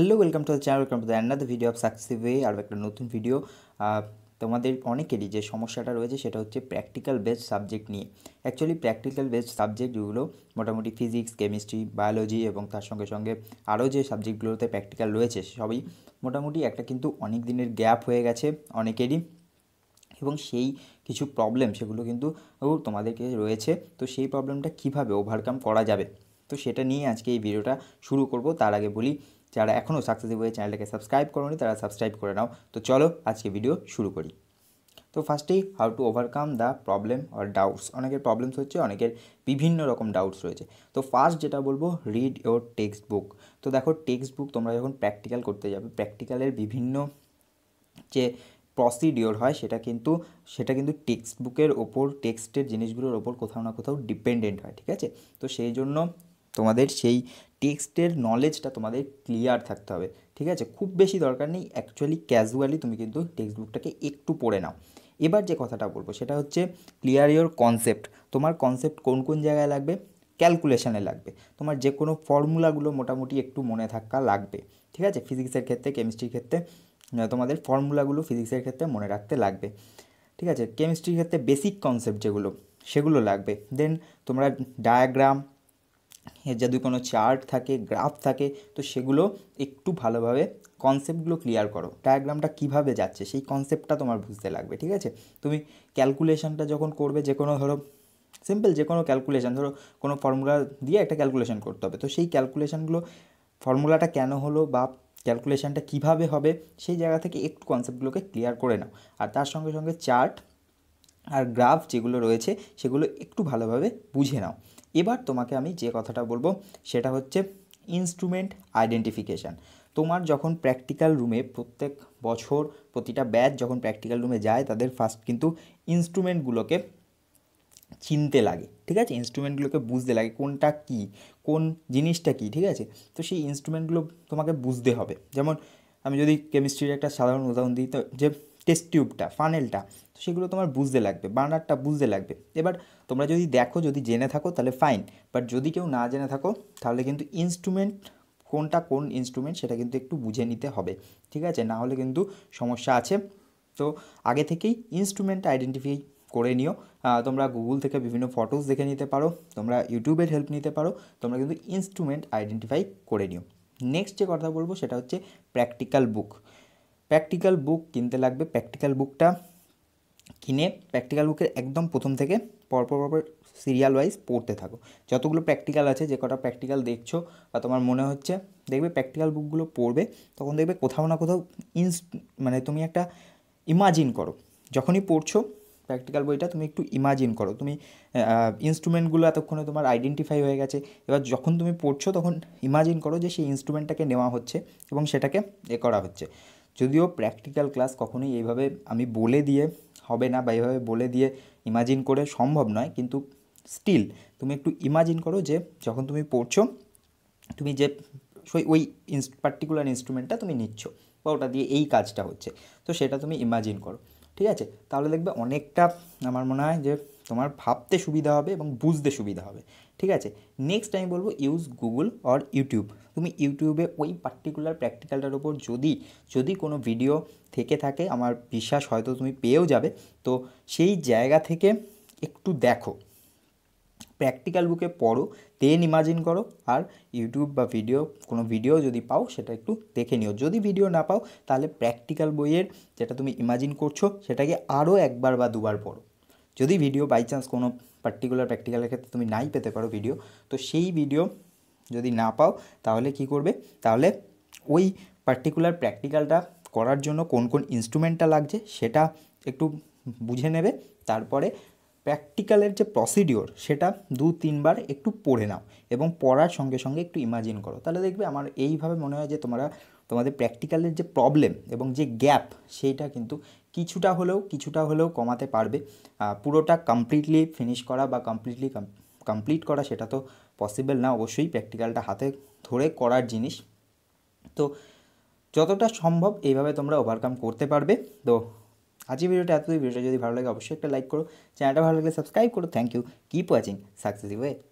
hello welcome to the channel welcome to the the video of success way আরও একটা নতুন video তোমাদের অনেকেরই যে সমস্যাটা রয়েছে সেটা হচ্ছে প্র্যাকটিক্যাল বেসড সাবজেক্ট নিয়ে অ্যাকচুয়ালি প্র্যাকটিক্যাল বেসড যেগুলো মোটামুটি ফিজিক্স কেমিস্ট্রি বায়োলজি এবং তার সঙ্গে সঙ্গে আরও যে সাবজেক্টগুলোতে প্র্যাকটিক্যাল রয়েছে সবই মোটামুটি একটা কিন্তু অনেক দিনের গ্যাপ হয়ে গেছে অনেকেরই এবং সেই কিছু প্রবলেম সেগুলো কিন্তু তোমাদেরকে রয়েছে তো সেই প্রবলেমটা কিভাবে ওভারকাম করা যাবে তো সেটা নিয়ে আজকে এই ভিডিওটা শুরু করব তার আগে বলি যারা এখনও সাকসেসিভ হয়ে চ্যানেলটাকে সাবস্ক্রাইব করোনি তারা সাবস্ক্রাইব করে নাও তো চলো আজকে ভিডিও শুরু করি তো ফার্স্টেই how to overcome the problem or doubts অনেকের প্রবলেমস হচ্ছে অনেকের বিভিন্ন রকম ডাউটস রয়েছে তো ফার্স্ট যেটা বলবো রিড ইওর টেক্সট বুক তো দেখো টেক্সট বুক তোমরা যখন প্র্যাকটিক্যাল করতে যাবে প্র্যাকটিক্যালের বিভিন্ন যে প্রসিডিওর হয় সেটা কিন্তু সেটা কিন্তু টেক্সট বুকের ওপর টেক্সটের জিনিসগুলোর ওপর কোথাও না কোথাও ডিপেন্ডেন্ট হয় ঠিক আছে তো সেই জন্য তোমাদের সেই টেক্সটের নলেজটা তোমাদের ক্লিয়ার থাকতে হবে ঠিক আছে খুব বেশি দরকার নেই অ্যাকচুয়ালি ক্যাজুয়ালি তুমি কিন্তু টেক্সট বুকটাকে একটু পড়ে নাও এবার যে কথাটা বলবো সেটা হচ্ছে ক্লিয়ার ইয়োর কনসেপ্ট তোমার কনসেপ্ট কোন কোন জায়গায় লাগবে ক্যালকুলেশানে লাগবে তোমার যে কোনো ফর্মুলাগুলো মোটামুটি একটু মনে থাকা লাগবে ঠিক আছে ফিজিক্সের ক্ষেত্রে কেমিস্ট্রির ক্ষেত্রে তোমাদের ফর্মুলাগুলো ফিজিক্সের ক্ষেত্রে মনে রাখতে লাগবে ঠিক আছে কেমিস্ট্রির ক্ষেত্রে বেসিক কনসেপ্ট যেগুলো সেগুলো লাগবে দেন তোমরা ডায়াগ্রাম হ্যাঁ, যদি কোনো চার্ট থাকে গ্রাফ থাকে তো সেগুলো একটু ভালোভাবে কনসেপ্টগুলো ক্লিয়ার করো ডায়াগ্রামটা কিভাবে যাচ্ছে সেই কনসেপ্টটা তোমার বুঝতে লাগবে ঠিক আছে তুমি ক্যালকুলেশনটা যখন করবে যে কোনো ধরো সিম্পল যে কোনো ক্যালকুলেশান ধরো কোনো ফর্মুলা দিয়ে একটা ক্যালকুলেশান করতে হবে তো সেই ক্যালকুলেশানগুলো ফর্মুলাটা কেন হলো বা ক্যালকুলেশানটা কিভাবে হবে সেই জায়গা থেকে একটু কনসেপ্টগুলোকে ক্লিয়ার করে নাও আর তার সঙ্গে সঙ্গে চার্ট আর গ্রাফ যেগুলো রয়েছে সেগুলো একটু ভালোভাবে বুঝে নাও এবার তোমাকে আমি যে কথাটা বলবো সেটা হচ্ছে ইনস্ট্রুমেন্ট আইডেন্টিফিকেশান তোমার যখন প্র্যাকটিক্যাল রুমে প্রত্যেক বছর প্রতিটা ব্যাচ যখন প্র্যাকটিক্যাল রুমে যায় তাদের ফার্স্ট কিন্তু ইনস্ট্রুমেন্টগুলোকে চিনতে লাগে ঠিক আছে ইনস্ট্রুমেন্টগুলোকে বুঝতে লাগে কোনটা কি কোন জিনিসটা কি ঠিক আছে তো সেই ইনস্ট্রুমেন্টগুলো তোমাকে বুঝতে হবে যেমন আমি যদি কেমিস্ট্রির একটা সাধারণ উদাহরণ দিই তো যে টেস্ট টিউবটা ফানেলটা তো সেগুলো তোমার বুঝতে লাগবে বার্নারটা বুঝতে লাগবে এবার তোমরা যদি দেখো যদি জেনে থাকো তাহলে ফাইন বাট যদি কেউ না জেনে থাকো তাহলে কিন্তু ইনস্ট্রুমেন্ট কোনটা কোন ইনস্ট্রুমেন্ট সেটা কিন্তু একটু বুঝে নিতে হবে ঠিক আছে না হলে কিন্তু সমস্যা আছে তো আগে থেকেই ইনস্ট্রুমেন্ট আইডেন্টিফাই করে নিও তোমরা গুগল থেকে বিভিন্ন ফটোস দেখে নিতে পারো তোমরা ইউটিউবের হেল্প নিতে পারো তোমরা কিন্তু ইনস্ট্রুমেন্ট আইডেন্টিফাই করে নিও নেক্সট যে কথা বলবো সেটা হচ্ছে প্র্যাকটিক্যাল বুক প্র্যাকটিক্যাল বুক কিনতে লাগবে প্র্যাকটিক্যাল বুকটা কিনে প্র্যাকটিক্যাল বুকের একদম প্রথম থেকে পরপর পরপর সিরিয়াল ওয়াইজ পড়তে থাকো যতগুলো প্র্যাকটিক্যাল আছে যে কটা প্র্যাকটিক্যাল দেখছো বা তোমার মনে হচ্ছে দেখবে প্র্যাকটিক্যাল বুকগুলো পড়বে তখন দেখবে কোথাও না কোথাও ইন্স মানে তুমি একটা ইমাজিন করো যখনই পড়ছো প্র্যাকটিক্যাল বইটা তুমি একটু ইমাজিন করো তুমি ইনস্ট্রুমেন্টগুলো এতক্ষণে তোমার আইডেন্টিফাই হয়ে গেছে এবার যখন তুমি পড়ছো তখন ইমাজিন করো যে সেই ইনস্ট্রুমেন্টটাকে নেওয়া হচ্ছে এবং সেটাকে এ করা হচ্ছে যদিও প্র্যাকটিক্যাল ক্লাস কখনোই এইভাবে আমি বলে দিয়ে হবে না বা এইভাবে বলে দিয়ে ইমাজিন করে সম্ভব নয় কিন্তু স্টিল তুমি একটু ইমাজিন করো যে যখন তুমি পড়ছো তুমি যে ওই ওই পার্টিকুলার ইনস্ট্রুমেন্টটা তুমি নিচ্ছ বা ওটা দিয়ে এই কাজটা হচ্ছে তো সেটা তুমি ইমাজিন করো ঠিক আছে তাহলে দেখবে অনেকটা আমার মনে হয় যে তোমার ভাবতে সুবিধা হবে এবং বুঝতে সুবিধা হবে ঠিক আছে নেক্সট আমি বলবো ইউজ গুগল অর ইউটিউব তুমি ইউটিউবে ওই পার্টিকুলার প্র্যাকটিক্যালটার উপর যদি যদি কোনো ভিডিও থেকে থাকে আমার বিশ্বাস হয়তো তুমি পেয়েও যাবে তো সেই জায়গা থেকে একটু দেখো প্র্যাকটিক্যাল বুকে পড়ো দেন ইমাজিন করো আর ইউটিউব বা ভিডিও কোনো ভিডিও যদি পাও সেটা একটু দেখে নিও যদি ভিডিও না পাও তাহলে প্র্যাকটিক্যাল বইয়ের যেটা তুমি ইমাজিন করছো সেটাকে আরও একবার বা দুবার পড়ো যদি ভিডিও বাই চান্স কোনো পার্টিকুলার প্র্যাকটিক্যালের ক্ষেত্রে তুমি নাই পেতে পারো ভিডিও তো সেই ভিডিও যদি না পাও তাহলে কি করবে তাহলে ওই পার্টিকুলার প্র্যাকটিক্যালটা করার জন্য কোন কোন ইনস্ট্রুমেন্টটা লাগছে সেটা একটু বুঝে নেবে তারপরে প্র্যাকটিক্যালের যে প্রসিডিওর সেটা দু তিনবার একটু পড়ে নাও এবং পড়ার সঙ্গে সঙ্গে একটু ইমাজিন করো তাহলে দেখবে আমার এইভাবে মনে হয় যে তোমরা তোমাদের প্র্যাকটিক্যালের যে প্রবলেম এবং যে গ্যাপ সেইটা কিন্তু কিছুটা হলেও কিছুটা হলেও কমাতে পারবে পুরোটা কমপ্লিটলি ফিনিশ করা বা কমপ্লিটলি কমপ্লিট করা সেটা তো পসিবল না অবশ্যই প্র্যাকটিক্যালটা হাতে ধরে করার জিনিস তো যতটা সম্ভব এইভাবে তোমরা ওভারকাম করতে পারবে তো আজকে ভিডিওটা এতদিন ভিডিওটা যদি ভালো লাগে অবশ্যই একটা লাইক করো চ্যানেলটা ভালো লাগলে সাবস্ক্রাইব করো thank you keep watching successive way